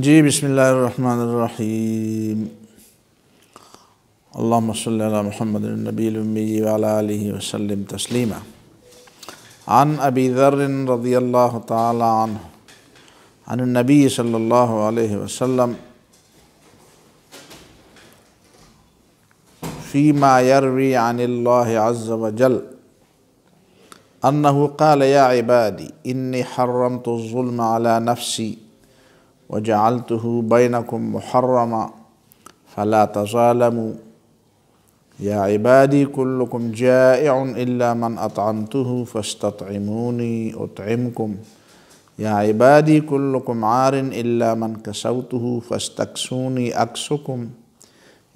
جي بسم الله الرحمن الرحيم اللهم صل على محمد النبي الأمي وعلى آله وسلم تسليما عن أبي ذر رضي الله تعالى عنه عن النبي صلى الله عليه وسلم فيما يروي عن الله عز وجل أنه قال يا عبادي إني حرمت الظلم على نفسي وجعلته بينكم محرما فلا تظالموا يا عبادي كلكم جائع الا من اطعمته فاستطعموني اطعمكم يا عبادي كلكم عار الا من كسوته فاستكسوني اكسكم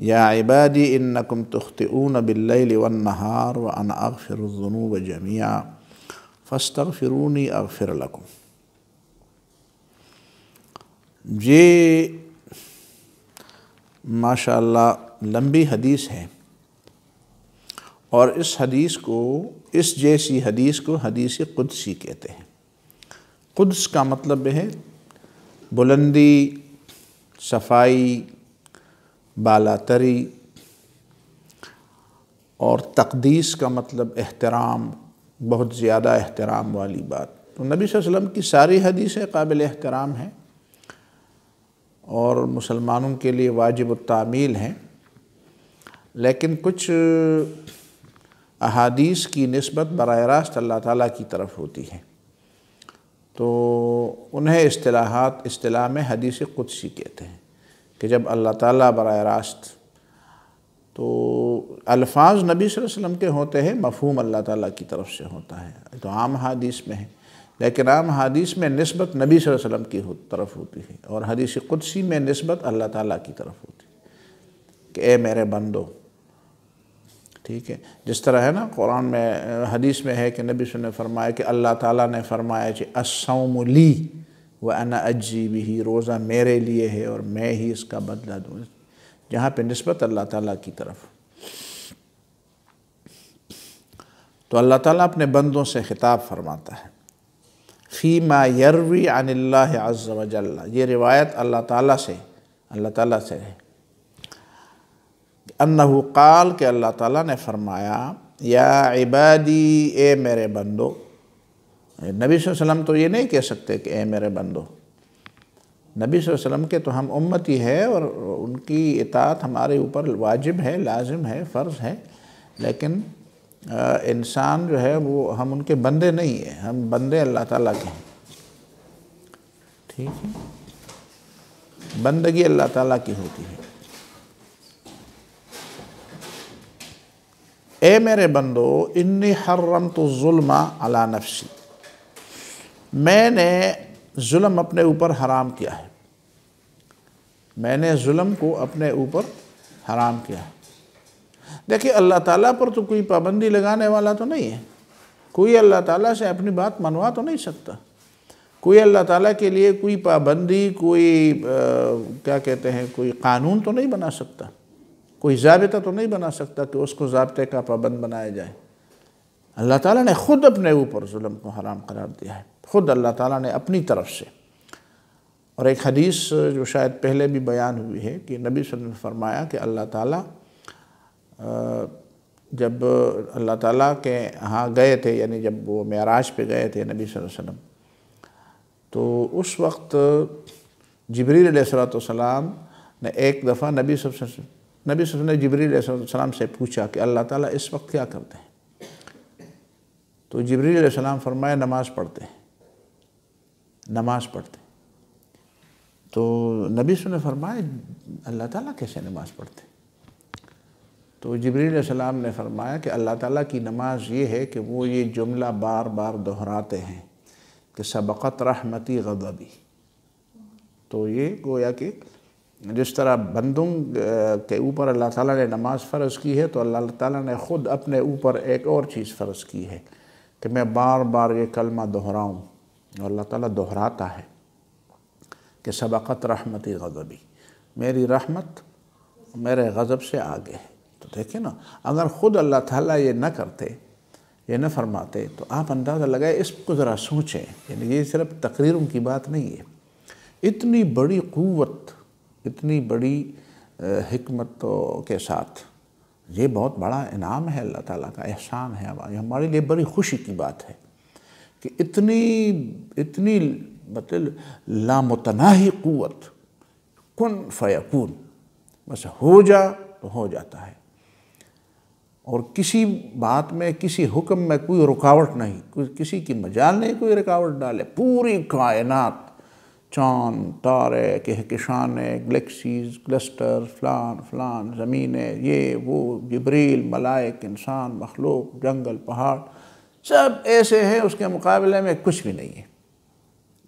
يا عبادي انكم تخطئون بالليل والنهار وانا اغفر الذنوب جميعا فاستغفروني اغفر لكم ये माशाल्लाह लंबी हदीस है और इस हदीस को इस जैसी हदीस को हदीस कुदसी कहते हैं कुदस का मतलब है बुलंदी सफाई बाला तरी और तकदीस का मतलब एहतराम बहुत ज़्यादा एहतराम वाली बात तो नबी वसल्लम की सारी हदीसें काबिल एहतराम हैं और मुसलमानों के लिए वाजिब तामील हैं लेकिन कुछ अहादीस की नस्बत बर रास्त अल्लाह ताली की तरफ होती है तो उन्हें असलाहत असलाह में हदीस कुदसी कहते हैं कि जब अल्लाह ताला बर रास्त तो अल्फाज नबी वसल्लम के होते हैं मफहम अल्लाह ताला की तरफ से होता है तो आम हदीस में है लेकिन आम हदीस में नस्बत नबी वसल्लम की हो, तरफ होती है और हदीस कुदसी में नस्बत अल्लाह ताला की तरफ होती है कि ए मेरे बंदो ठीक है जिस तरह है ना कुरान में हदीस में है कि नबी ने फरमाया कि अल्लाह ताला ने फरमाया कि असौम ली व अना अजी भी रोज़ा मेरे लिए है और मैं ही इसका बदला दूँ जहाँ पर नस्बत अल्लाह ताला की तरफ तो अल्लाह ताला अपने बंदों से खिताब फरमाता है फ़ीमा यरवी अनिल्ला अज़ल ये रिवायत अल्लाह ताला से अल्लाह ताला से है अन्नहु काल के अल्लाह ताला ने फरमाया या इबादी ए मेरे बंदो नबी वसल्लम तो ये नहीं कह सकते कि ए मेरे बंदो नबी वसल्लम के तो हम उम्मती है और उनकी इतात हमारे ऊपर वाजिब है लाजिम है फ़र्ज़ है लेकिन इंसान जो है वो हम उनके बंदे नहीं हैं हम बंदे अल्लाह ताला के हैं ठीक है बंदगी अल्लाह ताला की होती है ए मेरे बंदो इन्नी हर्रम तो जुल्मा अला नफसी मैंने जुल्म अपने ऊपर हराम किया है मैंने जुल्म को अपने ऊपर हराम किया है देखिए अल्लाह ताला पर तो कोई पाबंदी लगाने वाला तो नहीं है कोई अल्लाह ताला से अपनी बात मनवा तो नहीं सकता कोई अल्लाह ताला के लिए कोई पाबंदी कोई आ, क्या कहते हैं कोई कानून तो नहीं बना सकता कोई ज़ाबता तो नहीं बना सकता कि उसको जबते का पाबंद बनाया जाए अल्लाह ताला ने ख़ुद अपने ऊपर जुल्म को हराम करार दिया है ख़ुद अल्लाह ताला ने अपनी तरफ से और एक हदीस जो शायद पहले भी बयान हुई है कि नबी वसल्लम ने फरमाया कि अल्लाह ताला जब अल्लाह ताला के यहाँ गए थे यानी जब वो महराज पे गए थे नबी वसल्लम तो उस वक्त जबरी सलाम ने एक दफ़ा नबी नबी ने जबरील सलाम से पूछा कि अल्लाह ताला इस वक्त क्या करते हैं तो जबरी सलाम फरमाए नमाज़ पढ़ते हैं नमाज़ पढ़ते तो नबी सुन फरमाए अल्लाह ताला कैसे नमाज़ पढ़ते तो जबरीसम ने फरमाया कि अल्लाह ताला की नमाज ये है कि वो ये जुमला बार बार दोहराते हैं कि सबक़त रहमती गदबी तो ये गोया कि जिस तरह बंदों के ऊपर अल्लाह ताला ने नमाज फ़र्ज़ की है तो अल्लाह ताला ने ख़ुद अपने ऊपर एक और चीज़ फ़र्ज़ की है कि मैं बार बार ये कलमा दोहराऊँ और अल्लाह ताला दोहराता है कि सबक़त रहमती गज़बी मेरी रहमत मेरे गज़ब से आगे है तो देखिए ना अगर ख़ुद अल्लाह ताला ये ना करते ये ना फरमाते तो आप अंदाज़ा लगाए इसको ज़रा सोचें यानी ये सिर्फ तकरीरों की बात नहीं है इतनी बड़ी क़वत इतनी बड़ी हमतों के साथ ये बहुत बड़ा इनाम है अल्लाह ताला का एहसान है हमारे हमारे लिए बड़ी खुशी की बात है कि इतनी इतनी मतलब लामतनाही क़वत कन फ़यकून बस हो जा तो हो जाता है और किसी बात में किसी हुक्म में कोई रुकावट नहीं कोई किसी की मजाल नहीं कोई रुकावट डाले पूरी कायनात चाँद तारे कहकशान गलेक्सीज क्लस्टर फ़लान फ़लान ज़मीनें ये वो जबरील मलाइक इंसान मखलूक जंगल पहाड़ सब ऐसे हैं उसके मुकाबले में कुछ भी नहीं है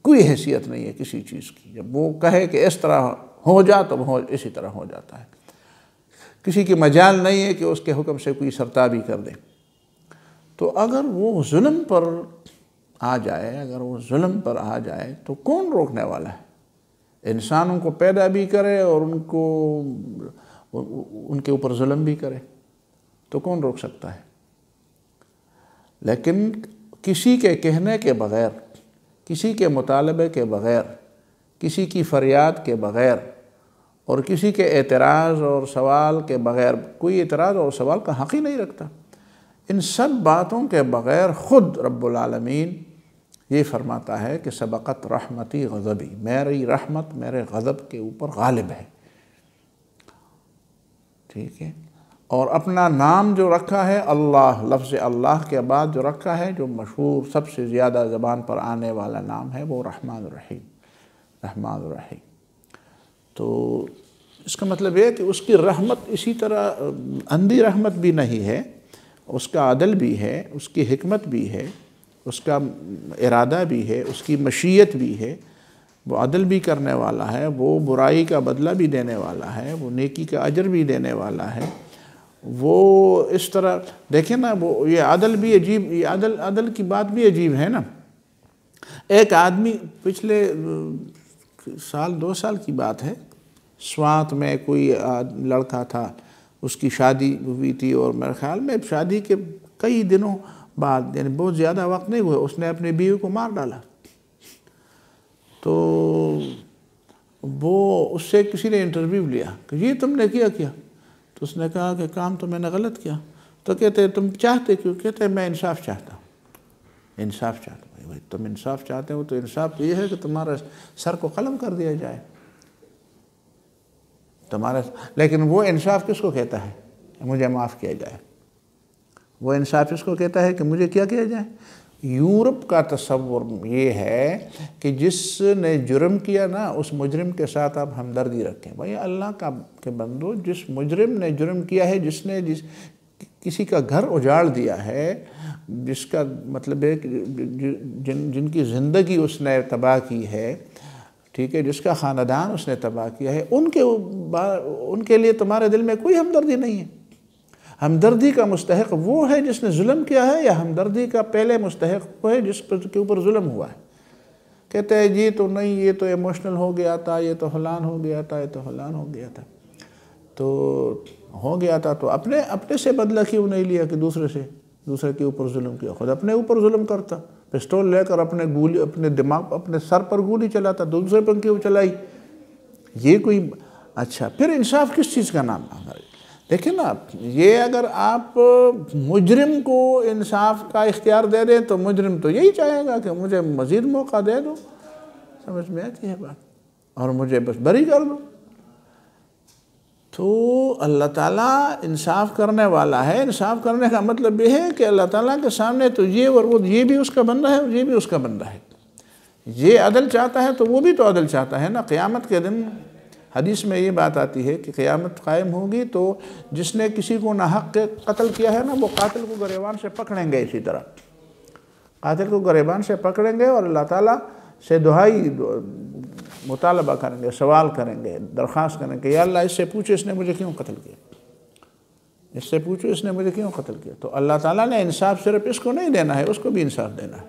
कोई हैसियत नहीं है किसी चीज़ की जब वो कहे कि इस तरह हो जा तो हो इसी तरह हो जाता है किसी की मजाल नहीं है कि उसके हुक्म से कोई सरताबी कर दे तो अगर वो जुल्म पर आ जाए अगर वो जुल्म पर आ जाए तो कौन रोकने वाला है इंसान उनको पैदा भी करे और उनको उनके ऊपर जुल्म भी करे तो कौन रोक सकता है लेकिन किसी के कहने के बग़ैर किसी के मुतालबे के बग़ैर किसी की फरियाद के बग़ैर और किसी के एतराज़ और सवाल के बग़ैर कोई एतराज़ और सवाल का हक़ ही नहीं रखता इन सब बातों के बग़ैर ख़ुद रब्लमीन ये फरमाता है कि सबक़त रहमती गज़बी मेरी रहमत मेरे गज़ब के ऊपर गालिब है ठीक है और अपना नाम जो रखा है अल्लाह लफ्ज़ अल्लाह के बाद जो रखा है जो मशहूर सबसे ज़्यादा ज़बान पर आने वाला नाम है वो रहमान रहीम रहमान रहीम तो इसका मतलब यह कि उसकी रहमत इसी तरह अंधी रहमत भी नहीं है उसका अदल भी है उसकी हमत भी है उसका इरादा भी है उसकी मशीयत भी है वो अदल भी करने वाला है वो बुराई का बदला भी देने वाला है वो नेकी का अजर भी देने वाला है वो इस तरह देखें ना वो ये अदल भी अजीब ये अदल अदल की बात भी अजीब है ना एक आदमी पिछले साल दो साल की बात है स्वात में कोई लड़का था उसकी शादी हुई थी और मेरे ख्याल में शादी के कई दिनों बाद यानी बहुत ज़्यादा वक्त नहीं हुआ उसने अपनी बीवी को मार डाला तो वो उससे किसी ने इंटरव्यू लिया कि ये तुमने किया क्या तो उसने कहा कि काम तो मैंने गलत किया तो कहते तुम चाहते क्यों कहते मैं इंसाफ चाहता हूँ इंसाफ चाहता हूँ भाई तुम इंसाफ चाहते हो तो इंसाफ तो ये है कि तुम्हारा सर को कलम कर दिया जाए तुम्हारा लेकिन वो इंसाफ किसको कहता है मुझे माफ़ किया जाए वो इंसाफ इसको कहता है कि मुझे क्या किया जाए यूरोप का तस्वुर ये है कि जिसने जुर्म किया ना उस मुजरिम के साथ आप हमदर्दी रखें भाई अल्लाह का के बंदो जिस मुजरिम ने जुर्म किया है जिसने जिस किसी का घर उजाड़ दिया है जिसका मतलब है कि जिन जिनकी ज़िंदगी उसने तबाह की है ठीक है जिसका ख़ानदान उसने तबाह किया है उनके उनके लिए तुम्हारे दिल में कोई हमदर्दी नहीं है हमदर्दी का मुस्तक वो है जिसने जुल्म किया है या हमदर्दी का पहले मुस्तक वो है जिस पर के ऊपर जुल्म हुआ है कहते हैं जी तो नहीं ये तो इमोशनल हो गया था ये तो हलान हो गया था ये तो हलान हो गया था तो हो गया था तो अपने अपने से बदला क्यों नहीं लिया कि दूसरे से दूसरे के ऊपर जुल्म किया खुद अपने ऊपर जुल्म करता पिस्टोल लेकर अपने गोली अपने दिमाग अपने सर पर गोली चलाता दूसरे पर क्यों चलाई ये कोई अच्छा फिर इंसाफ किस चीज़ का नाम है हमारे देखिए ना ये अगर आप मुजरिम को इंसाफ का इख्तियार दे दें तो मुजरिम तो यही चाहेगा कि मुझे मज़ीद मौका दे दो समझ में आती है बात और मुझे बस बरी कर दो तो अल्लाह ताला इंसाफ करने वाला है इंसाफ करने का मतलब ये है कि अल्लाह ताला के सामने तो ये और वो ये भी उसका बन रहा है और ये भी उसका बन रहा है ये अदल चाहता है तो वो भी तो अदल चाहता है ना क़्यामत के दिन हदीस में ये बात आती है कि क़्यामत कायम होगी तो जिसने किसी को ना हक के कत्ल किया है ना वो कातिल को गरेबान से पकड़ेंगे इसी तरह कातिल को गरेबान से पकड़ेंगे और अल्लाह ताला से दुहाई मुतालबा करेंगे सवाल करेंगे दरख्वास्त करेंगे या अल्लाह इससे पूछो इसने मुझे क्यों कत्ल किया इससे पूछो इसने मुझे क्यों कत्ल किया तो अल्लाह ताला ने इंसाफ सिर्फ इसको नहीं देना है उसको भी इंसाफ देना है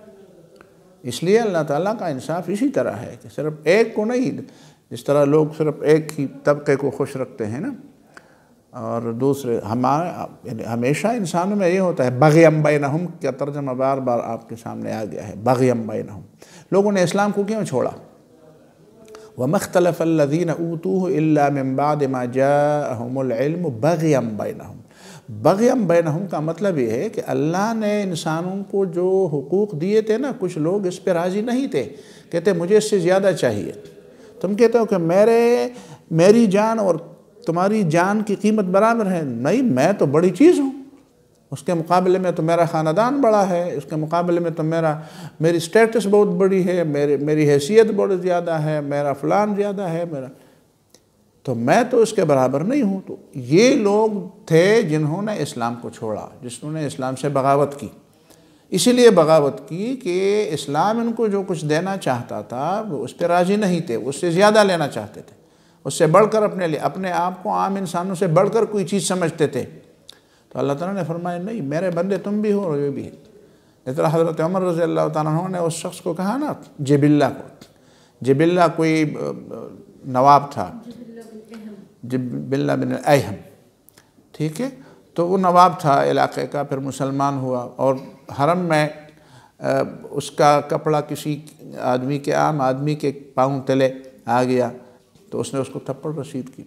इसलिए अल्लाह ताला का इंसाफ इसी तरह है कि सिर्फ एक को नहीं जिस तरह लोग सिर्फ एक ही तबके को खुश रखते हैं ना और दूसरे हमारे हमेशा इंसानों में ये होता है अम्बा न हम का तर्जमा बार बार आपके सामने आ गया है बग़म बैन हम लोगों ने इस्लाम को क्यों छोड़ा व मख्तलफ़ अल्लिन ऊतू बग़म बैन बग़म बैन का मतलब ये है कि अल्लाह ने इंसानों को जो हकूक़ दिए थे ना कुछ लोग इस पर राज़ी नहीं थे कहते मुझे इससे ज़्यादा चाहिए तुम कहते हो कि मेरे मेरी जान और तुम्हारी जान की कीमत बराबर है नहीं मैं तो बड़ी चीज़ हूँ उसके मुकाबले में तो मेरा ख़ानदान बड़ा है उसके मुकाबले में तो मेरा मेरी स्टेटस बहुत बड़ी है मेरे मेरी हैसियत बहुत ज़्यादा है मेरा फ़लान ज़्यादा है मेरा तो मैं तो इसके बराबर नहीं हूँ तो ये लोग थे जिन्होंने इस्लाम को छोड़ा जिन्होंने इस्लाम से बगावत की इसीलिए बगावत की कि इस्लाम इनको जो कुछ देना चाहता था वो उस पर राज़ी नहीं थे उससे ज़्यादा लेना चाहते थे उससे बढ़कर अपने लिए अपने आप को आम इंसानों से बढ़कर कोई चीज़ समझते थे तो अल्लाह ताला ने फरमाया नहीं मेरे बंदे तुम भी हो और ये भी इतना हज़रत उमर रज़ी अल्लाह तु ने उस शख्स को कहा ना जबिल्ला को जबिल्ला कोई नवाब था जबिल्ला बिन अहम ठीक है तो वो नवाब था इलाके का फिर मुसलमान हुआ और हरम में उसका कपड़ा किसी आदमी के आम आदमी के पाँव तले आ गया तो उसने उसको थप्पड़ रसीद की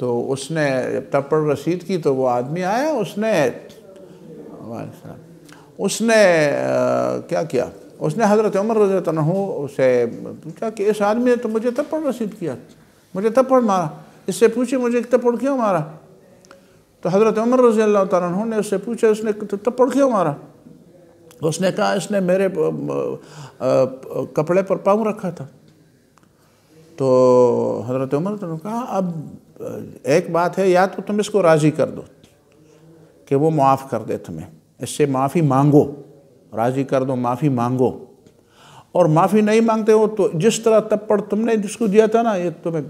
तो उसने जब तपड़ रसीद की तो वो आदमी आया उसने उसने आ, क्या किया उसने हज़रत उमर रज तनहु उसे पूछा कि इस आदमी ने तो मुझे तप्पड़ रसीद किया मुझे थप्पड़ मारा इससे पूछे मुझे तपड़ क्यों मारा तो हज़रत उमर रज अल्लाह ने उससे पूछा उसने तप्पड़ तो क्यों मारा उसने कहा इसने मेरे कपड़े पर पाँव रखा था तो हज़रत उमर तो कहा अब एक बात है या तो तुम इसको राज़ी कर दो कि वो माफ़ कर दे तुम्हें इससे माफ़ी मांगो राज़ी कर दो माफ़ी मांगो और माफ़ी नहीं मांगते हो तो जिस तरह तप्पड़ तुमने जिसको दिया था ना ये तुम्हें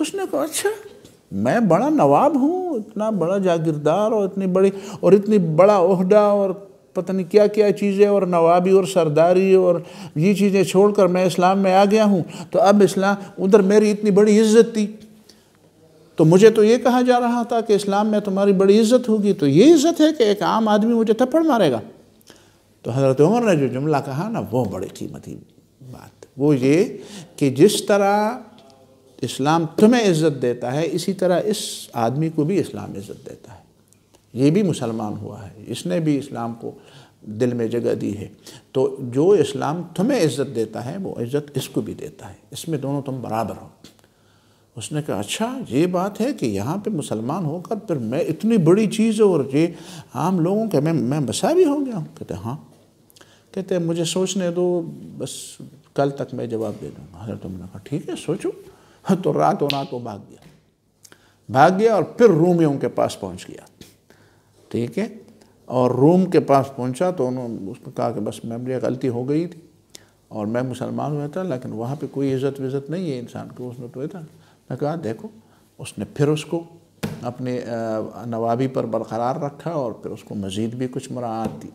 उसने कहा अच्छा मैं बड़ा नवाब हूँ इतना बड़ा जागीरदार और इतनी बड़ी और इतनी बड़ा ओहदा और पता नहीं क्या क्या चीज़ें और नवाबी और सरदारी और ये चीज़ें छोड़कर मैं इस्लाम में आ गया हूँ तो अब इस्लाम उधर मेरी इतनी बड़ी इज्जत थी तो मुझे तो ये कहा जा रहा था कि इस्लाम में तुम्हारी बड़ी इज्जत होगी तो ये इज्जत है कि एक आम आदमी मुझे थप्पड़ मारेगा तो हज़रत उमर ने जो जुमला कहा ना वो बड़ी कीमती बात वो ये कि जिस तरह इस्लाम तुम्हें इज्जत देता है इसी तरह इस आदमी को भी इस्लाम इज्जत देता है ये भी मुसलमान हुआ है इसने भी इस्लाम को दिल में जगह दी है तो जो इस्लाम तुम्हें इज्जत देता है वो इज्जत इसको भी देता है इसमें दोनों तुम बराबर हो उसने कहा अच्छा ये बात है कि यहाँ पे मुसलमान होकर फिर मैं इतनी बड़ी चीज़ और ये आम लोगों के मैं मैं बसा भी हो गया हूँ कहते हाँ कहते मुझे सोचने दो बस कल तक मैं जवाब दे दूँगा हजरत मैंने कहा ठीक है सोचो तो रात और रात वो भाग गया भाग गया और फिर रूम ही उनके पास पहुँच गया ठीक है और रूम के पास पहुँचा तो उन्होंने उसने कहा कि बस मेरी गलती हो गई थी और मैं मुसलमान हुआ था लेकिन वहाँ पर कोई इज़्ज़त वज़्ज़त नहीं है इंसान को उसमें तो था मैं कहा देखो उसने फिर उसको अपने नवाबी पर बरकरार रखा और फिर उसको मज़ीद भी कुछ मुराद दी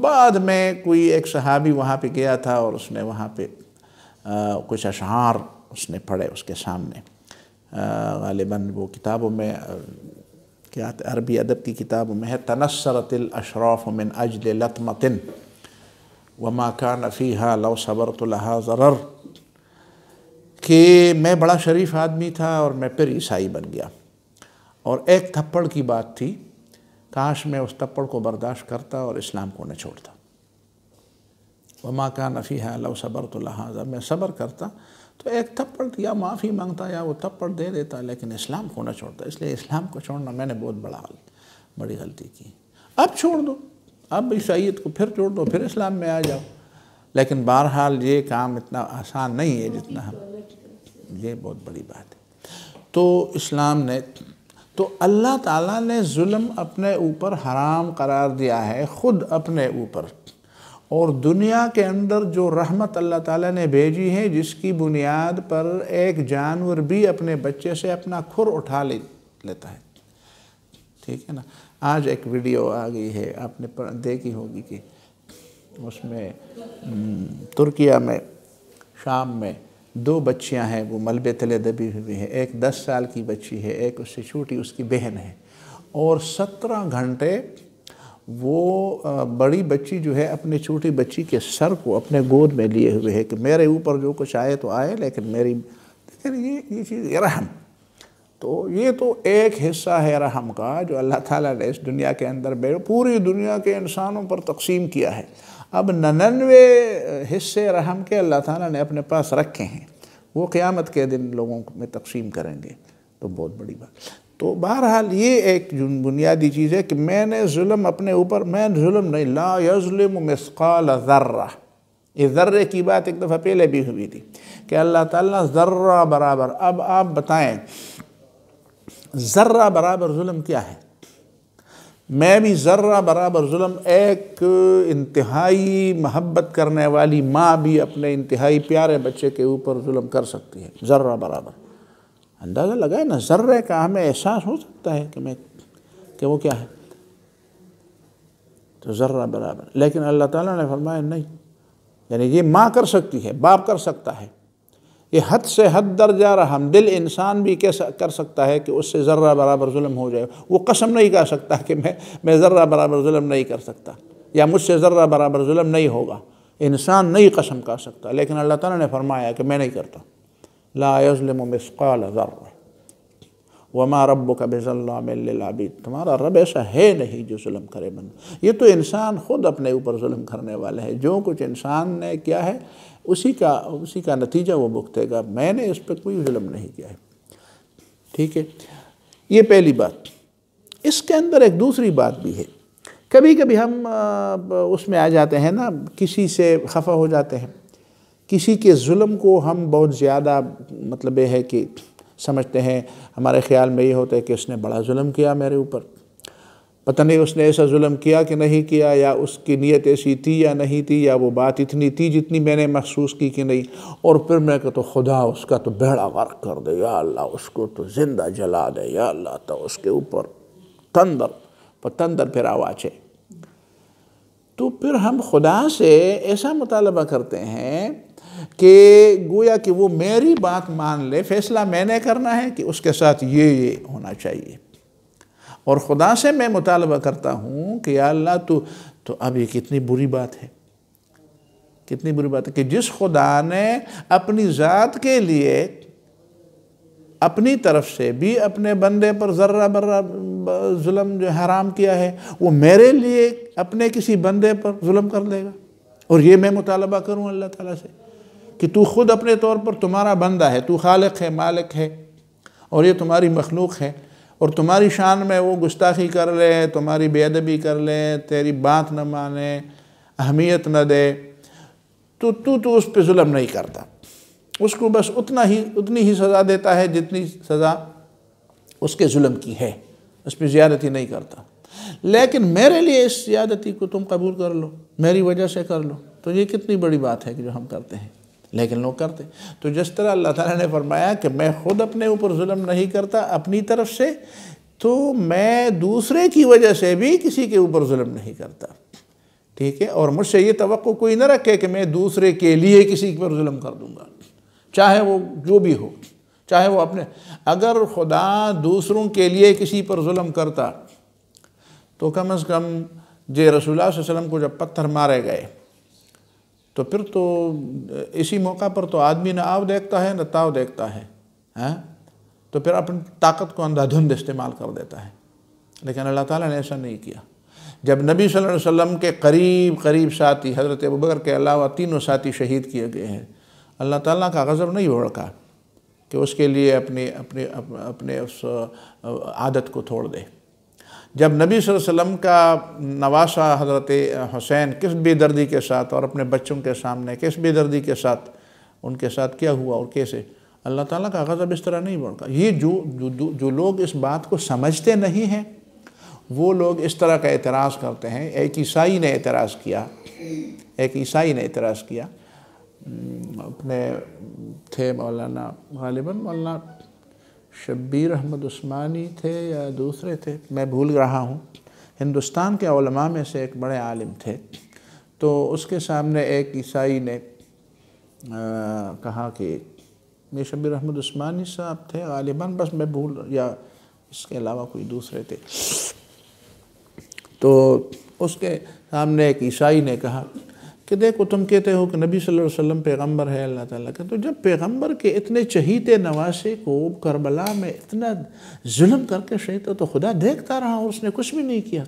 बाद में कोई एक सहाबी वहाँ पे गया था और उसने वहाँ पे आ, कुछ अशहार उसने पढ़े उसके सामने गालिबा वो किताबों में क्या अरबी अदब की किताबों में है तनसरतल अशराफ़ मिन अजल लतमतिन वमा का नफ़ी हा लो सबर कि मैं बड़ा शरीफ आदमी था और मैं फिर ईसाई बन गया और एक थप्पड़ की बात थी काश मैं उस थप्पड़ को बर्दाश्त करता और इस्लाम को न छोड़ता व माँ का नफ़ी है लव सबर तो लहाजा मैं सबर करता तो एक थप्पड़ या माफ़ी मांगता या वो थप्पड़ दे देता लेकिन इस्लाम को न छोड़ता इसलिए इस्लाम को छोड़ना मैंने बहुत बड़ा बड़ी गलती की अब छोड़ दो अब ईसाइत को फिर छोड़ दो फिर इस्लाम में आ जाओ लेकिन बहरहाल ये काम इतना आसान नहीं है जितना हम ये बहुत बड़ी बात है तो इस्लाम ने तो अल्लाह ताला ने जुल्म अपने ऊपर हराम करार दिया है ख़ुद अपने ऊपर और दुनिया के अंदर जो रहमत अल्लाह ताला ने भेजी है जिसकी बुनियाद पर एक जानवर भी अपने बच्चे से अपना खुर उठा ले लेता है ठीक है ना आज एक वीडियो आ गई है आपने देखी होगी कि उसमें हम्म, तुर्किया में शाम में दो बच्चियां हैं वो मलबे तले दबी हुई हैं एक दस साल की बच्ची है एक उससे छोटी उसकी बहन है और सत्रह घंटे वो बड़ी बच्ची जो है अपनी छोटी बच्ची के सर को अपने गोद में लिए हुए है कि मेरे ऊपर जो कुछ आए तो आए लेकिन मेरी लेकिन ये ये चीज़ रहम तो ये तो एक हिस्सा है रहम का जो अल्लाह ताला ने इस दुनिया के अंदर पूरी दुनिया के इंसानों पर तकसीम किया है अब नन्नवे हिस्से रहम के अल्लाह ताला ने अपने पास रखे हैं वो क़्यामत के दिन लोगों में तकसीम करेंगे तो बहुत बड़ी बात तो बहरहाल ये एक बुनियादी चीज़ है कि मैंने जुल्म अपने ऊपर मैं जुल्म नहीं ला यज़्लम ज़र्रा इस ज़र्रे की बात एक दफ़ा पहले भी हुई थी कि अल्लाह ताला ज़र्रा बराबर अब आप बताएं ज़र्रा बराबर जुल्म क्या है मैं भी ज़र्रा बराबर जुल्म एक इंतहाई महब्बत करने वाली माँ भी अपने इंतहाई प्यारे बच्चे के ऊपर जुल्म कर सकती है ज़र्रा बराबर अंदाज़ा लगाए ना ज़र्रे का हमें एहसास हो सकता है कि मैं कि वो क्या है तो ज़र्रा बराबर लेकिन अल्लाह ताला ने फरमाया नहीं यानी ये माँ कर सकती है बाप कर सकता है कि हद से हद दर्जा दिल इंसान भी कह कर सकता है कि उससे ज़र्रा बराबर जुल्म हो जाए वो कसम नहीं कर सकता कि मैं मैं ज़र्रा बराबर जुल्म नहीं कर सकता या मुझसे ज़र्रा बराबर जुल्म नहीं होगा इंसान नहीं कसम कर सकता लेकिन अल्लाह ताला ने फरमाया कि मैं नहीं करता ला यज़लम मिसकाल ज़र्रा वमा रब कबिज़ल्लाबिद तुम्हारा रब ऐसा है नहीं जो जुल्म करे बन ये तो इंसान ख़ुद अपने ऊपर जुल्म करने वाले हैं जो कुछ इंसान ने किया है उसी का उसी का नतीजा वो भुगतेगा मैंने इस पर कोई जुलम नहीं किया है ठीक है ये पहली बात इसके अंदर एक दूसरी बात भी है कभी कभी हम उसमें आ जाते हैं ना किसी से खफा हो जाते हैं किसी के जुल्म को हम बहुत ज़्यादा मतलब ये है कि समझते हैं हमारे ख्याल में ये होता है कि उसने बड़ा जुल्म किया मेरे ऊपर पता नहीं उसने ऐसा जुल्म किया कि नहीं किया या उसकी नीयत ऐसी थी या नहीं थी या वो बात इतनी थी जितनी मैंने महसूस की कि नहीं और फिर मैं कह तो खुदा उसका तो बेड़ा गर्क कर दे या अल्लाह उसको तो ज़िंदा जला दे या अल्लाह तो उसके ऊपर तंदर पर तंदर फिर आवाज़ है तो फिर हम खुदा से ऐसा मुतालबा करते हैं कि गोया कि वो मेरी बात मान ले फैसला मैंने करना है कि उसके साथ ये ये होना चाहिए और ख़ुदा से मैं मुतालबा करता हूँ कि अल्लाह तो तो अब ये कितनी बुरी बात है कितनी बुरी बात है कि जिस खुदा ने अपनी ज़ात के लिए अपनी तरफ से भी अपने बंदे पर ज़र्रा बर्रा जुल्म जो हराम किया है वो मेरे लिए अपने किसी बंदे पर जुल्म कर देगा और ये मैं मुतालबा करूँ अल्लाह ताला से कि तू खुद अपने तौर पर तुम्हारा बंदा है तू खालक है मालिक है और ये तुम्हारी मखलूक है और तुम्हारी शान में वो गुस्ताखी कर ले तुम्हारी बेअदबी कर ले तेरी बात न माने अहमियत न दे तो तू तो उस पर जुल्म नहीं करता उसको बस उतना ही उतनी ही सज़ा देता है जितनी सज़ा उसके जुल्म की है उस पर ज़्यादती नहीं करता लेकिन मेरे लिए इस ज़्यादती को तुम कबूल कर लो मेरी वजह से कर लो तो ये कितनी बड़ी बात है कि जो हम करते हैं लेकिन लोग करते तो जिस तरह अल्लाह ताला ने फरमाया कि मैं ख़ुद अपने ऊपर जुल्म नहीं करता अपनी तरफ से तो मैं दूसरे की वजह से भी किसी के ऊपर जुल्म नहीं करता ठीक है और मुझसे ये तो कोई ना रखे कि मैं दूसरे के लिए किसी पर जुल्म कर दूँगा चाहे वो जो भी हो चाहे वो अपने अगर खुदा दूसरों के लिए किसी पर जुल्म करता तो कम अज़ कम जे रसूल वसम को जब पत्थर मारे गए तो फिर तो इसी मौका पर तो आदमी न आव देखता है न ताव देखता है हैं तो फिर अपनी ताकत को अंधाधुंध इस्तेमाल कर देता है लेकिन अल्लाह ताला ने ऐसा नहीं किया जब नबी सल्लल्लाहु अलैहि वसल्लम के करीब करीब साथी हज़रत अबू बकर के अलावा तीनों साथी शहीद किए गए हैं अल्लाह ताला का गज़ब नहीं भड़का कि उसके लिए अपनी अपनी अपने उस आदत को तोड़ दे जब नबी वसल्लम का नवासा हज़रत हुसैन किस बेदर्दी के साथ और अपने बच्चों के सामने किस बेदर्दी के साथ उनके साथ क्या हुआ और कैसे अल्लाह ताला का गज़ब इस तरह नहीं बढ़ता ये जो जो जो लोग इस बात को समझते नहीं हैं वो लोग इस तरह का एतराज़ करते हैं एक ईसाई ने एतराज़ किया एक ईसाई ने एतराज़ किया अपने थे मौलाना गालिबा मौलाना शब्बीर अहमद उस्मानी थे या दूसरे थे मैं भूल रहा हूँ हिंदुस्तान के ओलमा में से एक बड़े आलिम थे तो उसके सामने एक ईसाई ने आ, कहा कि ये शब्बीर अहमद उस्मानी साहब थे गालिबा बस मैं भूल या इसके अलावा कोई दूसरे थे तो उसके सामने एक ईसाई ने कहा कि देखो तुम कहते हो कि नबी सल्लल्लाहु अलैहि वसल्लम पैगंबर है अल्लाह ताला का तो जब पैगंबर के इतने चहीते नवासे को करबला में इतना जुल्म करके शहीद हो तो खुदा देखता रहा उसने कुछ भी नहीं किया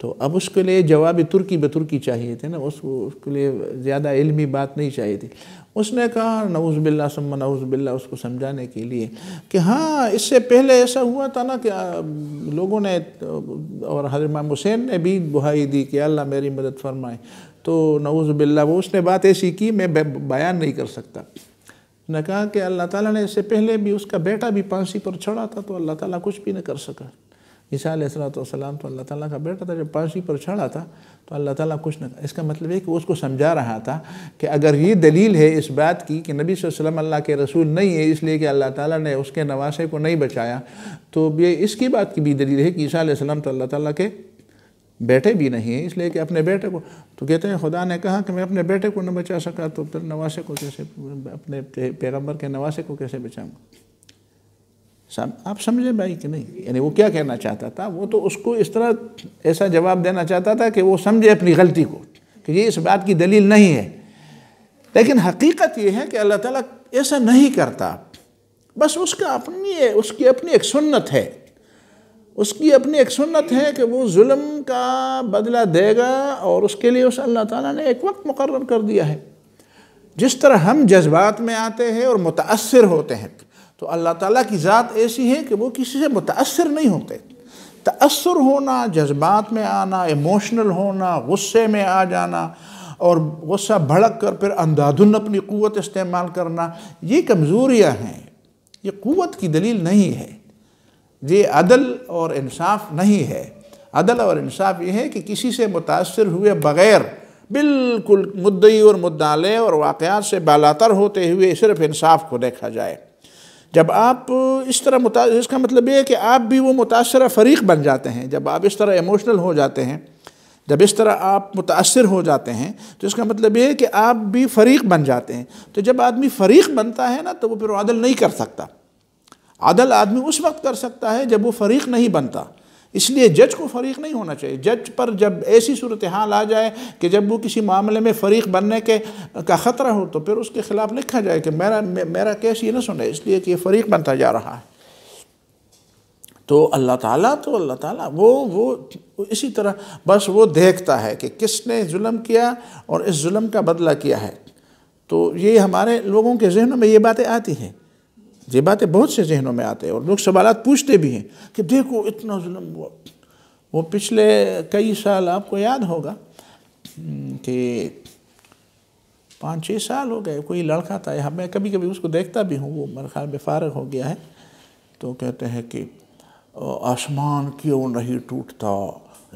तो अब उसके लिए जवाब तुर्की बतुर्की चाहिए थे ना उस उसके लिए ज़्यादा इल्मी बात नहीं चाहिए थी उसने कहा नवज बिल्ला सम नऊज़ बिल्ला उसको समझाने के लिए कि हाँ इससे पहले ऐसा हुआ था ना कि लोगों ने और हजर माम हुसैन ने भी दुहाई दी कि अल्लाह मेरी मदद फरमाए तो नवज बिल्ला वो उसने बात ऐसी की मैं बयान नहीं कर सकता उसने कहा कि अल्लाह ताला ने इससे पहले भी उसका बेटा भी फांसी पर छड़ा था तो अल्लाह ताला कुछ भी नहीं कर सका ईसा सलाम तो अल्लाह ताला का बेटा था जब पारसी पर चढ़ा था तो अल्लाह ताला कुछ न इसका मतलब है कि उसको समझा रहा था कि अगर ये दलील है इस बात की कि नबी वसल्लम अल्लाह के रसूल नहीं है इसलिए कि अल्लाह ताला ने उसके नवासे को नहीं बचाया तो ये इसकी बात की भी दलील है कि ईसा सलाम तो अल्लाह ताली के बेटे भी नहीं हैं इसलिए कि अपने बेटे को तो कहते हैं खुदा ने कहा कि मैं अपने बेटे को न बचा सका तो फिर नवासे को कैसे अपने पैगम्बर के नवासे को कैसे बचाऊँगा सम, आप समझे भाई कि नहीं यानी वो क्या कहना चाहता था वो तो उसको इस तरह ऐसा जवाब देना चाहता था कि वो समझे अपनी गलती को कि ये इस बात की दलील नहीं है लेकिन हकीकत ये है कि अल्लाह ताला ऐसा नहीं करता बस उसका अपनी उसकी अपनी एक सुन्नत है उसकी अपनी एक सुन्नत है कि वो जुल्म का बदला देगा और उसके लिए उस अल्लाह ताला ने एक वक्त मुकर कर दिया है जिस तरह हम जज्बात में आते हैं और मुतासर होते हैं तो अल्लाह ताला की ज़ात ऐसी है कि वो किसी से मुतासर नहीं होते तसर होना जज्बात में आना इमोशनल होना गुस्से में आ जाना और गुस्सा भड़क कर फिर अंधाधुन अपनी क़वत इस्तेमाल करना ये कमज़ोरियाँ हैं ये क़वत की दलील नहीं है ये अदल और इंसाफ नहीं है अदल और इंसाफ ये है कि किसी से मुतासर हुए बग़ैर बिल्कुल मुद्दई और मुद्दाले और वाक़ात से बालातर होते हुए सिर्फ़ इंसाफ को देखा जाए जब आप इस तरह मुता इसका मतलब ये है कि आप भी वो मुतासर फरीक बन जाते हैं जब आप इस तरह इमोशनल हो जाते हैं जब इस तरह आप मुतासर हो जाते हैं तो इसका मतलब ये है कि आप भी फरीक बन जाते हैं तो जब आदमी फरीक बनता है ना तो वो फिर अदल नहीं कर सकता अदल आदमी उस वक्त कर सकता है जब वो फरीक नहीं बनता इसलिए जज को फरीक नहीं होना चाहिए जज पर जब ऐसी सूरत हाल आ जाए कि जब वो किसी मामले में फरीक बनने के का ख़तरा हो तो फिर उसके ख़िलाफ़ लिखा जाए कि मेरा मे, मेरा केस ये ना सुने इसलिए कि ये फरीक बनता जा रहा है तो अल्लाह ताला तो अल्लाह ताला वो वो इसी तरह बस वो देखता है कि किसने जुल्म किया और इस जुल्म का बदला किया है तो ये हमारे लोगों के जहनों में ये बातें आती हैं ये बातें बहुत से जहनों में आते हैं और लोग सवाल पूछते भी हैं कि देखो इतना जुल्म हुआ वो पिछले कई साल आपको याद होगा हम्म, कि पाँच छः साल हो गए कोई लड़का था यहाँ मैं कभी कभी उसको देखता भी हूँ वो मेरे ख्याल में फारग हो गया है तो कहते हैं कि आसमान क्यों नहीं टूटता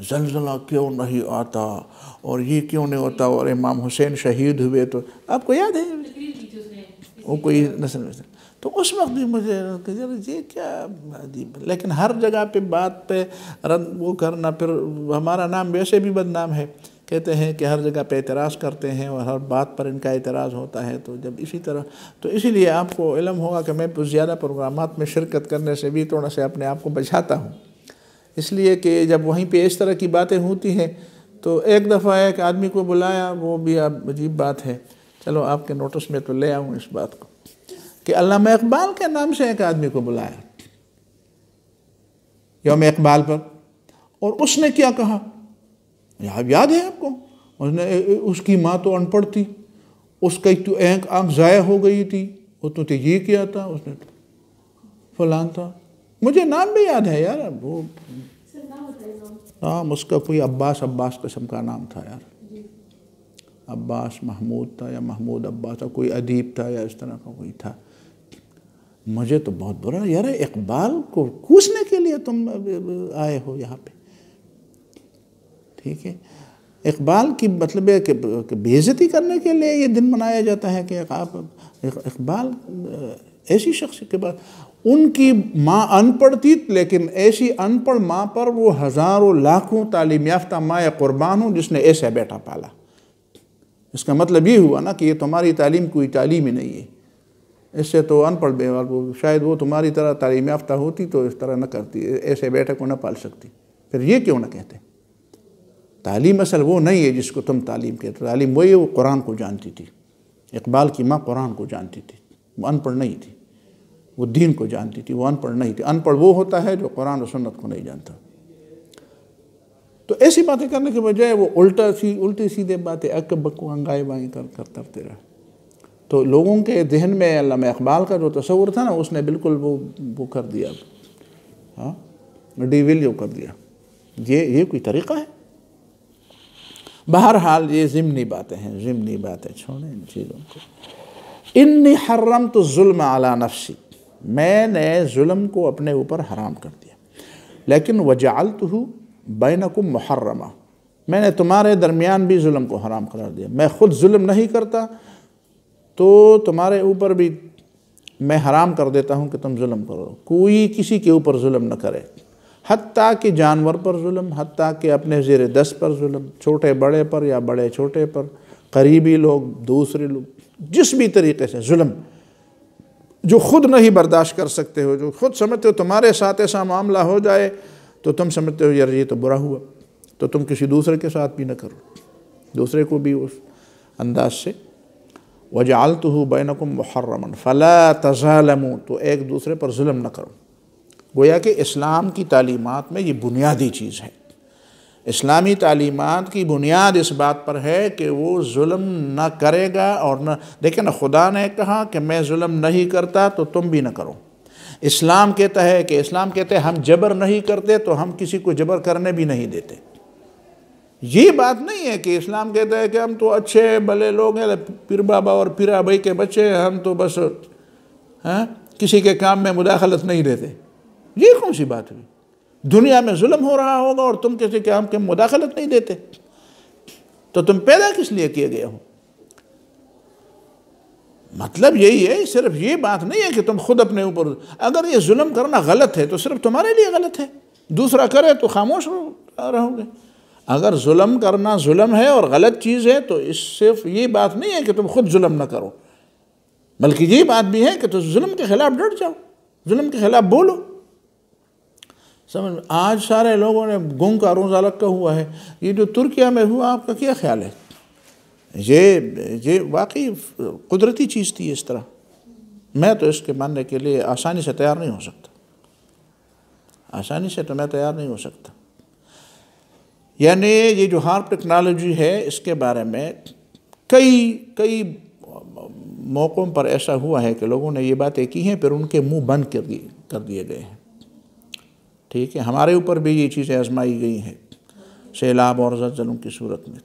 जलजला क्यों नहीं आता और ये क्यों नहीं होता और इमाम हुसैन शहीद हुए तो आपको याद है तो वो कोई नसल तो उस वक्त भी मुझे ये क्या अजीब लेकिन हर जगह पे बात पे रन वो करना फिर हमारा नाम वैसे भी बदनाम है कहते हैं कि हर जगह पे एतराज़ करते हैं और हर बात पर इनका एतराज़ होता है तो जब इसी तरह तो इसीलिए आपको इलम होगा कि मैं ज़्यादा प्रोग्राम में शिरकत करने से भी थोड़ा सा अपने आप को बचाता हूँ इसलिए कि जब वहीं पर इस तरह की बातें होती हैं तो एक दफ़ा एक आदमी को बुलाया वो भी अब अजीब बात है चलो आपके नोटिस में तो ले आऊँ इस बात को कि अल्लाह इकबाल के नाम से एक आदमी को बुलाया योम इकबाल पर और उसने क्या कहा याद याद है आपको उसने उसकी माँ तो अनपढ़ थी उसका एक तो एक आँख ज़ाया हो गई थी वो तो ये किया था उसने तो फलान था मुझे नाम भी याद है यार वो हाँ उसका कोई अब्बास अब्बास कसम का नाम था यार अब्बास महमूद था या महमूद अब्बास था कोई अदीब था या इस तरह का कोई था मुझे तो बहुत बुरा यार इकबाल को कूसने के लिए तुम आए हो यहाँ पे ठीक है इकबाल की मतलब है कि बेजती करने के लिए ये दिन मनाया जाता है कि आप इकबाल ऐसी शख्स के बाद उनकी माँ अनपढ़ थी लेकिन ऐसी अनपढ़ माँ पर वो हज़ारों लाखों तालीम याफ्ता माँ कुर्बान हूँ जिसने ऐसा बेटा पाला इसका मतलब ये हुआ ना कि ये तुम्हारी तालीम कोई तालीम ही नहीं है इससे तो अनपढ़ बेवार शायद वो तुम्हारी तरह तालीम याफ्ता होती तो इस तरह न करती ऐसे बेटे को न पाल सकती फिर ये क्यों ना कहते तालीम असल वो नहीं है जिसको तुम तालीम कहते तालीम वही है वो कुरान को जानती थी इकबाल की माँ कुरान को जानती थी वो अनपढ़ नहीं थी वो दीन को जानती थी वो अनपढ़ नहीं थी अनपढ़ वो होता है जो कुरान और सुन्नत को नहीं जानता तो ऐसी बातें करने के बजाय वो उल्टा सी उल्टी सीधे बातें अक बक्को अंगाए बाई कर करते रहे तो लोगों के जहन में अलाम इकबाल का जो तस्वूर था ना उसने बिल्कुल वो वो कर दिया हाँ डिविल्यू कर दिया ये ये कोई तरीक़ा है बहरहाल ये ज़िमनी बातें हैं ज़िमनी बातें छोड़ें इन चीज़ों को इन्नी हर्रम तो जुल्म आला नफसी मैंने जुल्म को अपने ऊपर हराम कर दिया लेकिन वजालत हूँ बैन को मुहर्रमा मैंने तुम्हारे दरमियान भी जुल्म को हराम करार दिया मैं खुद जुल्म नहीं करता तो तुम्हारे ऊपर भी मैं हराम कर देता हूँ कि तुम जुल्म करो कोई किसी के ऊपर जुल्म न करे हती कि जानवर पर जुल्म हती कि अपने ज़ेर दस पर जुल्म छोटे बड़े पर या बड़े छोटे पर करीबी लोग दूसरे लोग जिस भी तरीके से जुल्म जो खुद नहीं बर्दाश्त कर सकते हो जो खुद समझते हो तुम्हारे साथ ऐसा मामला हो जाए तो तुम समझते हो यार ये तो बुरा हुआ तो तुम किसी दूसरे के साथ भी ना करो दूसरे को भी उस अंदाज से वजालत हूँ बैनकुम मुहर्रमन फ़ला तजालमूँ तो एक दूसरे पर जुल्म न करो गोया कि इस्लाम की तालीमत में ये बुनियादी चीज़ है इस्लामी तालीमत की बुनियाद इस बात पर है कि वो जुल्म न करेगा और न देखे ना खुदा ने कहा कि मैं जुल्म नहीं करता तो तुम भी न करो इस्लाम कहता है कि इस्लाम कहते हैं हम जबर नहीं करते तो हम किसी को जबर करने भी नहीं देते ये बात नहीं है कि इस्लाम कहता है कि हम तो अच्छे भले लोग हैं पीर बाबा और पीरा भाई के बच्चे हैं हम तो बस हैं हाँ, किसी के काम में मुदाखलत नहीं देते ये कौन सी बात हुई दुनिया में जुल्म हो रहा होगा और तुम किसी काम के मुदाखलत नहीं देते तो तुम पैदा किस लिए किए गए हो मतलब यही है सिर्फ ये बात नहीं है कि तुम खुद अपने ऊपर अगर ये जुल्म करना गलत है तो सिर्फ तुम्हारे लिए गलत है दूसरा करे तो खामोश रहोगे अगर जुल्म करना जुल्म है और गलत चीज़ है तो इस सिर्फ ये बात नहीं है कि तुम खुद जुल्म ना करो बल्कि ये बात भी है कि तुम जुल्म के ख़िलाफ़ डट जाओ जुल्म के ख़िलाफ़ बोलो समझ आज सारे लोगों ने गुम का रोज़ अलग का हुआ है ये जो तुर्किया में हुआ आपका क्या ख्याल है ये ये वाकई कुदरती चीज़ थी इस तरह मैं तो इसके मानने के लिए आसानी से तैयार नहीं हो सकता आसानी से तो मैं तैयार नहीं हो सकता यानी ये जो हार्प टेक्नोलॉजी है इसके बारे में कई कई मौक़ों पर ऐसा हुआ है कि लोगों ने ये बातें की हैं फिर उनके मुंह बंद कर दिए कर दिए गए हैं ठीक है हमारे ऊपर भी ये चीज़ें आजमाई गई हैं सैलाब और जलजलों की सूरत में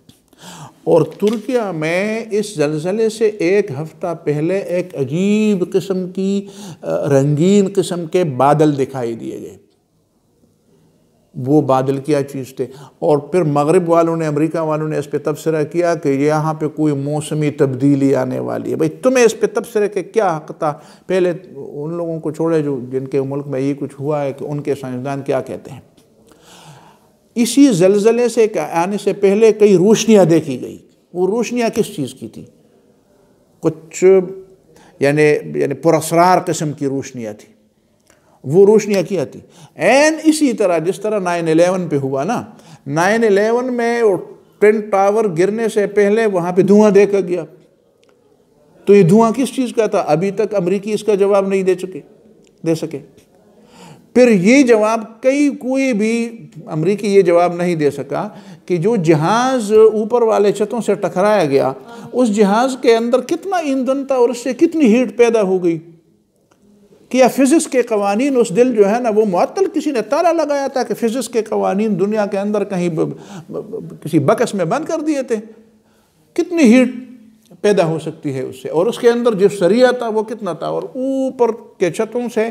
और तुर्किया में इस जलजले से एक हफ़्ता पहले एक अजीब किस्म की रंगीन किस्म के बादल दिखाई दिए गए वो बादल क्या चीज़ थे और फिर मगरब वालों ने अमेरिका वालों ने इस पर तबसरा किया कि यहाँ पे कोई मौसमी तब्दीली आने वाली है भाई तुम्हें इस पर तबसरे के क्या हक था पहले उन लोगों को छोड़े जो जिनके मुल्क में ये कुछ हुआ है कि उनके साइंसदान क्या कहते हैं इसी जलजले से आने से पहले कई रोशनियाँ देखी गई वो रोशनियाँ किस चीज़ की थी कुछ यानी यानी पुरसरार किस्म की रोशनियाँ थी वो रोशनियाँ की आती एन इसी तरह जिस तरह नाइन एलेवन पे हुआ ना नाइन एलेवन में ट्रेन टावर गिरने से पहले वहाँ पे धुआं देखा गया तो ये धुआं किस चीज़ का था अभी तक अमरीकी इसका जवाब नहीं दे चुके दे सके फिर ये जवाब कई कोई भी अमरीकी ये जवाब नहीं दे सका कि जो जहाज़ ऊपर वाले छतों से टकराया गया उस जहाज़ के अंदर कितना ईंधन था और उससे कितनी हीट पैदा हो गई किया फिज़िक्स के कवानीन उस दिल जो है ना वो मअतल किसी ने ताला लगाया था कि फ़िज़िक्स के कवानीन दुनिया के अंदर कहीं ब, ब, ब, किसी बकस में बंद कर दिए थे कितनी हीट पैदा हो सकती है उससे और उसके अंदर जो सरिया था वो कितना था और ऊपर के छतों से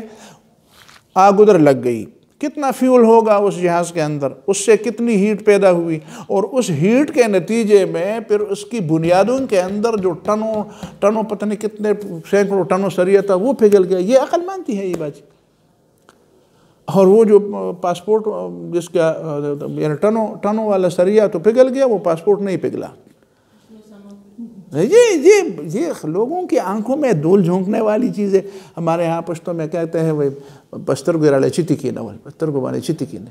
आग उधर लग गई कितना फ्यूल होगा उस जहाज़ के अंदर उससे कितनी हीट पैदा हुई और उस हीट के नतीजे में फिर उसकी बुनियादों के अंदर जो टनों टनों पता नहीं कितने सैकड़ों टनों सरिया था वो फिगल गया ये अकल मानती है ये बात और वो जो पासपोर्ट जिसका यानी टनों टनों वाला सरिया तो पिघल गया वो पासपोर्ट नहीं पिघला ये ये ये लोगों की आंखों में धूल झोंकने वाली चीज़ें हमारे यहाँ पश्तों में कहते हैं भाई पस्तर गुराले चितिकी न वही पस्तर गुबाले चितिकी ने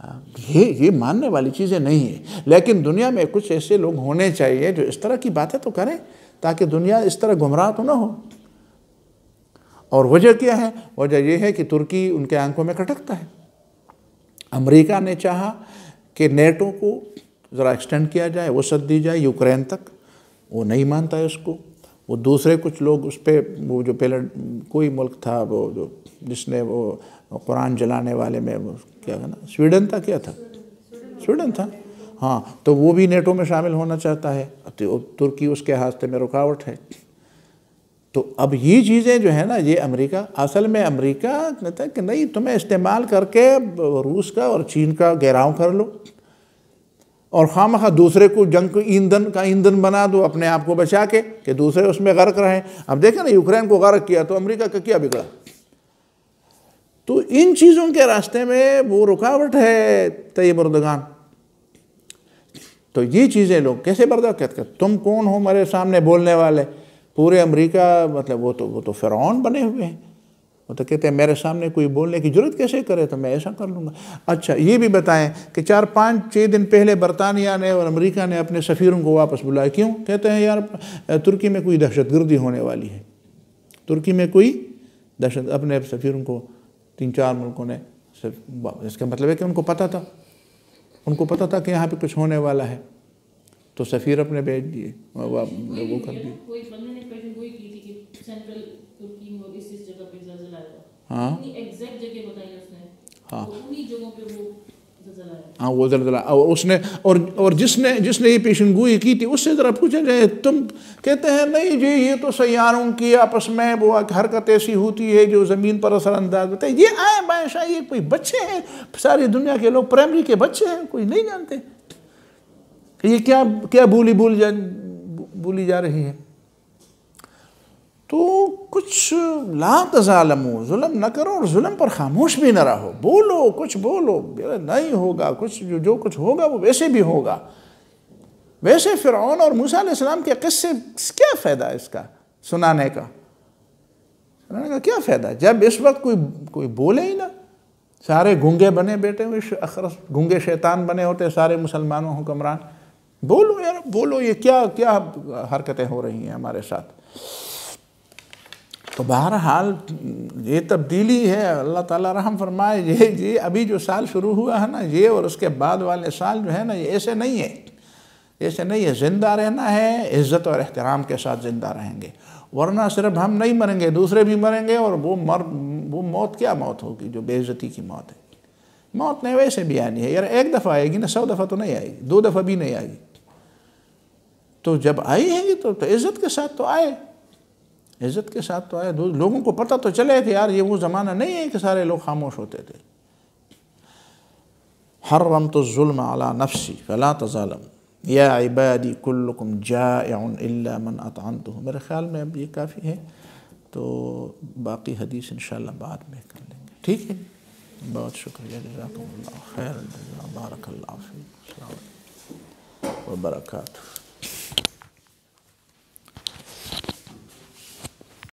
हाँ, ये ये मानने वाली चीज़ें नहीं है लेकिन दुनिया में कुछ ऐसे लोग होने चाहिए जो इस तरह की बातें तो करें ताकि दुनिया इस तरह गुमराह तो ना हो और वजह क्या है वजह यह है कि तुर्की उनके आंखों में खटकता है अमेरिका ने चाहा कि नेटो को ज़रा एक्सटेंड किया जाए वसत दी जाए यूक्रेन तक वो नहीं मानता है उसको वो दूसरे कुछ लोग उस पर वो जो पहले कोई मुल्क था वो जो जिसने वो कुरान जलाने वाले में क्या है ना स्वीडन था क्या था स्वीडन था हाँ तो वो भी नेटो में शामिल होना चाहता है तो तुर्की उसके हास्ते में रुकावट है तो अब ये चीज़ें जो है ना ये अमेरिका असल में अमेरिका कहता है कि नहीं तुम्हें इस्तेमाल करके रूस का और चीन का घेराव कर लो और खाम खा दूसरे को जंग को ईंधन का ईंधन बना दो अपने आप को बचा के कि दूसरे उसमें गर्क रहें अब देखें ना यूक्रेन को गर्क किया तो अमेरिका का क्या बिगड़ा तो इन चीज़ों के रास्ते में वो रुकावट है तयब उर्दगान तो ये चीज़ें लोग कैसे बर्दाश्त करते तुम कौन हो मेरे सामने बोलने वाले पूरे अमेरिका मतलब वो तो वो तो फ़िरौन बने हुए हैं वो मतलब तो कहते हैं मेरे सामने कोई बोलने की जरूरत कैसे करे तो मैं ऐसा कर लूँगा अच्छा ये भी बताएं कि चार पाँच छः दिन पहले बरतानिया ने और अमेरिका ने अपने सफ़ीरों को वापस बुलाया क्यों कहते हैं यार तुर्की में कोई दहशतगर्दी होने वाली है तुर्की में कोई दहशत अपने सफ़ीरों को तीन चार मुल्कों ने इसका मतलब है कि उनको पता था उनको पता था कि यहाँ पर कुछ होने वाला है तो सफ़ीर अपने भेज दिए वो कर दिए हाँ हाँ हाँ वो जलजला और उसने और और जिसने जिसने ये पेशन गोई की थी उससे ज़रा पूछा जाए तुम कहते हैं नहीं जी ये तो सैारों की आपस में वो हरकत ऐसी होती है जो ज़मीन पर असरअंदाज होता है ये आए बायशा ये कोई बच्चे हैं सारी दुनिया के लोग प्राइमरी के बच्चे हैं कोई नहीं जानते ये क्या क्या बोली बोली जा बोली जा रही है तो कुछ ला तजालमो जुलम न करो और जुलम पर खामोश भी न रहो बोलो कुछ बोलो नहीं होगा कुछ जो जो कुछ होगा वो वैसे भी होगा वैसे फ़िरौन और मूसा मूसम के किस्से क्या फ़ायदा इसका सुनाने का सुनाने का क्या फ़ायदा जब इस वक्त कोई कोई बोले ही ना सारे गुंगे बने बैठे हुए अखरस गूंगे शैतान बने होते सारे मुसलमानों हुक्मरान बोलो यार बोलो ये क्या क्या हरकतें हो रही हैं हमारे साथ तो बहरहाल ये तब्दीली है अल्लाह ताला रहम फरमाए ये जी अभी जो साल शुरू हुआ है ना ये और उसके बाद वाले साल जो है ना ये ऐसे नहीं है ऐसे नहीं है ज़िंदा रहना है इज़्ज़त और एहतराम के साथ ज़िंदा रहेंगे वरना सिर्फ हम नहीं मरेंगे दूसरे भी मरेंगे और वो मर वो मौत क्या मौत होगी जो बेइज्जती की मौत है मौत नहीं वैसे भी आनी है यार एक दफ़ा आएगी ना सौ दफ़ा तो नहीं आएगी दो दफ़ा भी नहीं आएगी तो जब आई है तो, तो इज़्ज़त के साथ तो आए इज़्ज़त के साथ तो आया लोगों को पता तो चले कि यार ये वो ज़माना नहीं है कि सारे लोग खामोश होते थे हर हर्रम तो म अला नफसी फला तजालम या इबादी कुल्लकुम जा मन अतान तो मेरे ख्याल में अब ये काफ़ी है तो बाकी हदीस इन बाद में कर लेंगे ठीक है बहुत शुक्रिया जजाकल्ला खैर बारक वबरकू